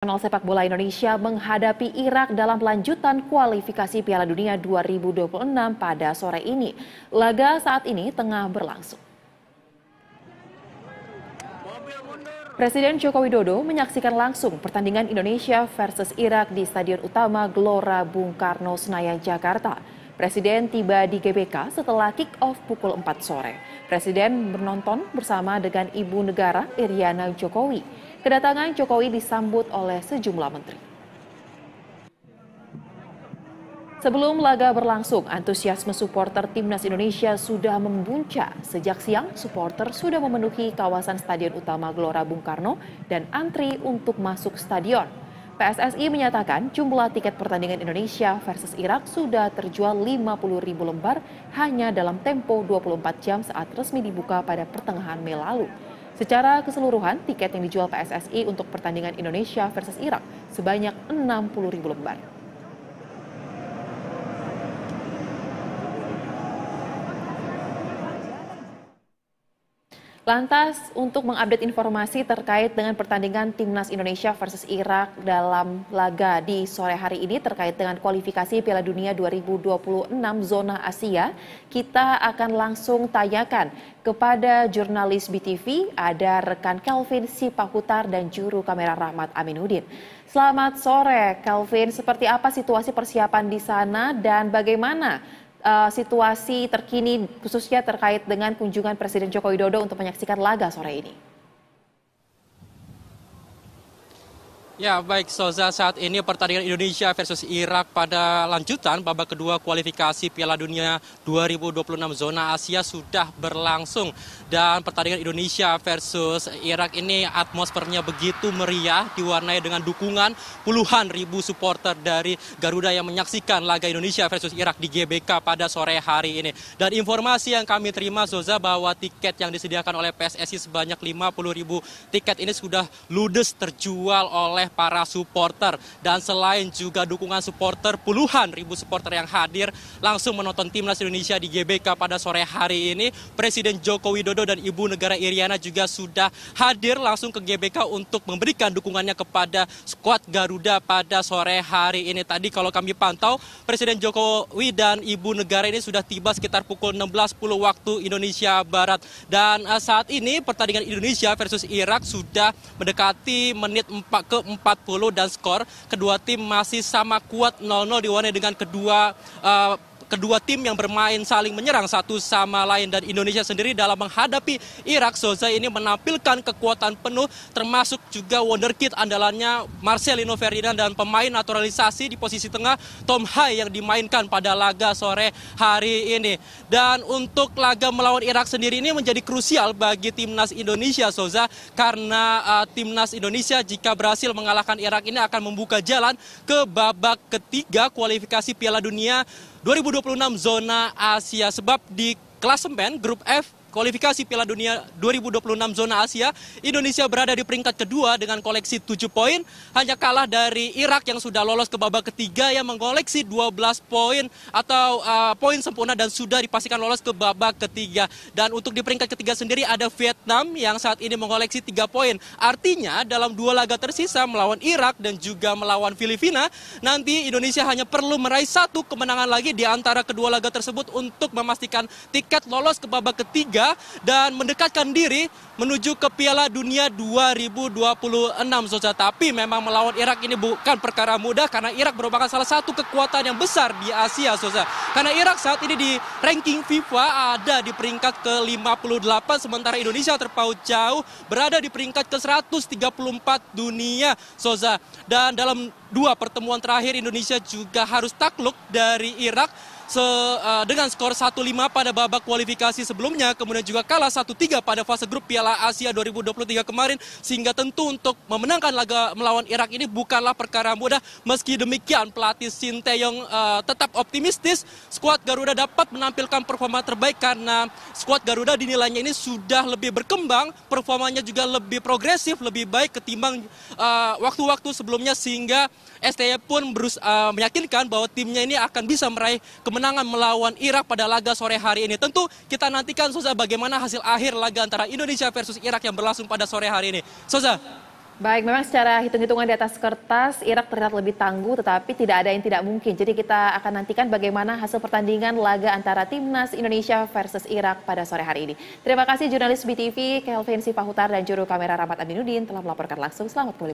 Nasional Sepak Bola Indonesia menghadapi Irak dalam lanjutan kualifikasi Piala Dunia 2026 pada sore ini. Laga saat ini tengah berlangsung. Presiden Joko Widodo menyaksikan langsung pertandingan Indonesia versus Irak di Stadion Utama Gelora Bung Karno, Senayan, Jakarta. Presiden tiba di GBK setelah kick-off pukul 4 sore. Presiden menonton bersama dengan Ibu Negara Iriana Jokowi. Kedatangan Jokowi disambut oleh sejumlah menteri. Sebelum laga berlangsung, antusiasme supporter timnas Indonesia sudah membuncah. Sejak siang, supporter sudah memenuhi kawasan Stadion Utama Gelora Bung Karno dan antri untuk masuk stadion. PSSI menyatakan jumlah tiket pertandingan Indonesia versus Irak sudah terjual 50 ribu lembar hanya dalam tempo 24 jam saat resmi dibuka pada pertengahan Mei lalu. Secara keseluruhan, tiket yang dijual PSSI untuk pertandingan Indonesia versus Irak sebanyak ribu lembar. Lantas untuk mengupdate informasi terkait dengan pertandingan Timnas Indonesia versus Irak dalam laga di sore hari ini terkait dengan kualifikasi Piala Dunia 2026 zona Asia, kita akan langsung tanyakan kepada jurnalis BTV ada rekan Kelvin Sipahutar dan juru kamera Rahmat Aminuddin. Selamat sore Kelvin, seperti apa situasi persiapan di sana dan bagaimana uh, situasi terkini khususnya terkait dengan kunjungan Presiden Joko Widodo untuk menyaksikan laga sore ini? Ya, baik Soza, saat ini pertandingan Indonesia versus Irak pada lanjutan babak kedua kualifikasi Piala Dunia 2026 zona Asia sudah berlangsung dan pertandingan Indonesia versus Irak ini atmosfernya begitu meriah diwarnai dengan dukungan puluhan ribu supporter dari Garuda yang menyaksikan laga Indonesia versus Irak di GBK pada sore hari ini. Dan informasi yang kami terima Soza bahwa tiket yang disediakan oleh PSSI sebanyak 50 ribu tiket ini sudah ludes terjual oleh para supporter. Dan selain juga dukungan supporter, puluhan ribu supporter yang hadir langsung menonton timnas Indonesia di GBK pada sore hari ini. Presiden Joko Widodo dan Ibu Negara Iriana juga sudah hadir langsung ke GBK untuk memberikan dukungannya kepada skuad Garuda pada sore hari ini. Tadi kalau kami pantau, Presiden Jokowi dan Ibu Negara ini sudah tiba sekitar pukul 16.10 waktu Indonesia Barat. Dan eh, saat ini pertandingan Indonesia versus Irak sudah mendekati menit 4 ke 40 40 dan skor kedua tim masih sama kuat 0-0 diwarnai dengan kedua uh, kedua tim yang bermain saling menyerang satu sama lain dan Indonesia sendiri dalam menghadapi Irak Soza ini menampilkan kekuatan penuh termasuk juga wonderkid andalannya Marcelino Ferdinand dan pemain naturalisasi di posisi tengah Tom Hai yang dimainkan pada laga sore hari ini dan untuk laga melawan Irak sendiri ini menjadi krusial bagi timnas Indonesia Soza karena uh, timnas Indonesia jika berhasil mengalahkan Irak ini akan membuka jalan ke babak ketiga kualifikasi Piala Dunia 2026 zona Asia sebab di kelas klasemen grup F kualifikasi Piala Dunia 2026 zona Asia, Indonesia berada di peringkat kedua dengan koleksi 7 poin, hanya kalah dari Irak yang sudah lolos ke babak ketiga yang mengoleksi 12 poin atau uh, poin sempurna dan sudah dipastikan lolos ke babak ketiga. Dan untuk di peringkat ketiga sendiri ada Vietnam yang saat ini mengoleksi 3 poin. Artinya dalam dua laga tersisa melawan Irak dan juga melawan Filipina, nanti Indonesia hanya perlu meraih satu kemenangan lagi di antara kedua laga tersebut untuk memastikan tiket lolos ke babak ketiga dan mendekatkan diri menuju ke Piala Dunia 2026 soza. Tapi memang melawan Irak ini bukan perkara mudah karena Irak merupakan salah satu kekuatan yang besar di Asia soza. Karena Irak saat ini di ranking FIFA ada di peringkat ke-58 sementara Indonesia terpaut jauh berada di peringkat ke-134 dunia Soza. Dan dalam dua pertemuan terakhir Indonesia juga harus takluk dari Irak se, uh, dengan skor 1-5 pada babak kualifikasi sebelumnya, kemudian juga kalah 1-3 pada fase grup Piala Asia 2023 kemarin, sehingga tentu untuk memenangkan laga melawan Irak ini bukanlah perkara mudah. Meski demikian, pelatih Sinteyong uh, eh, tetap optimistis skuad Garuda dapat menampilkan performa terbaik karena skuad Garuda dinilainya ini sudah lebih berkembang, performanya juga lebih progresif, lebih baik ketimbang eh, waktu-waktu uh, sebelumnya, sehingga STY e pun berus, uh, meyakinkan bahwa timnya ini akan bisa meraih kemenangan kemenangan melawan Irak pada laga sore hari ini. Tentu kita nantikan Soza bagaimana hasil akhir laga antara Indonesia versus Irak yang berlangsung pada sore hari ini. Soza. Baik, memang secara hitung-hitungan di atas kertas Irak terlihat lebih tangguh tetapi tidak ada yang tidak mungkin. Jadi kita akan nantikan bagaimana hasil pertandingan laga antara timnas Indonesia versus Irak pada sore hari ini. Terima kasih jurnalis BTV Kelvin Sipahutar dan juru kamera Rahmat Aminuddin telah melaporkan langsung. Selamat pulih.